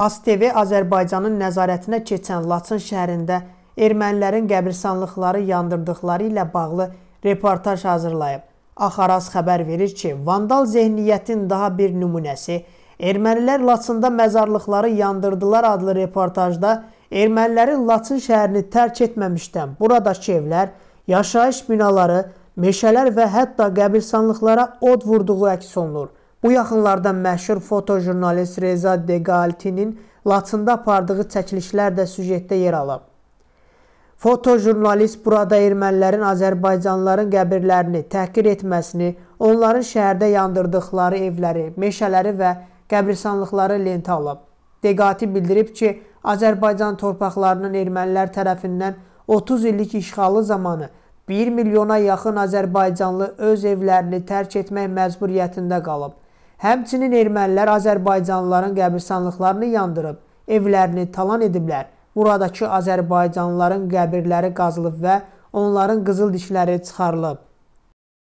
ASTV Azərbaycanın nəzarətinə keçən Laçın şəhərində ermənilərin qəbristanlıqları yandırdıqları ilə bağlı reportaj hazırlayıb. Axaraz xəbər verir ki, vandal zehniyyətin daha bir nümunəsi Ermənilər Laçında məzarlıqları yandırdılar adlı reportajda ermənilərin Laçın şəhərini tərk etməmişdən buradakı evlər, yaşayış binaları, meşələr və hətta qəbristanlıqlara od vurduğu əks olunur. Bu yaxınlarda məşhur fotojurnalist Reza Deqaltinin Laçında apardığı çəkilişlər də süjetdə yer alıb. Fotojurnalist burada ermənilərin Azərbaycanlıların qəbirlərini təhqir etməsini, onların şəhərdə yandırdıqları evləri, meşələri və qəbristanlıqları lentə alıb. Deqati bildirib ki, Azərbaycan torpaqlarının ermənilər tərəfindən 30 illik işğalı zamanı 1 milyona yaxın Azərbaycanlı öz evlərini tərk etmək məcburiyyətində qalıb. Həmçinin ermənilər azərbaycanlıların qəbirstanlıqlarını yandırıb, evlərini talan ediblər. Buradakı azərbaycanlıların qəbirləri qazılıb və onların qızıl dişləri çıxarılıb.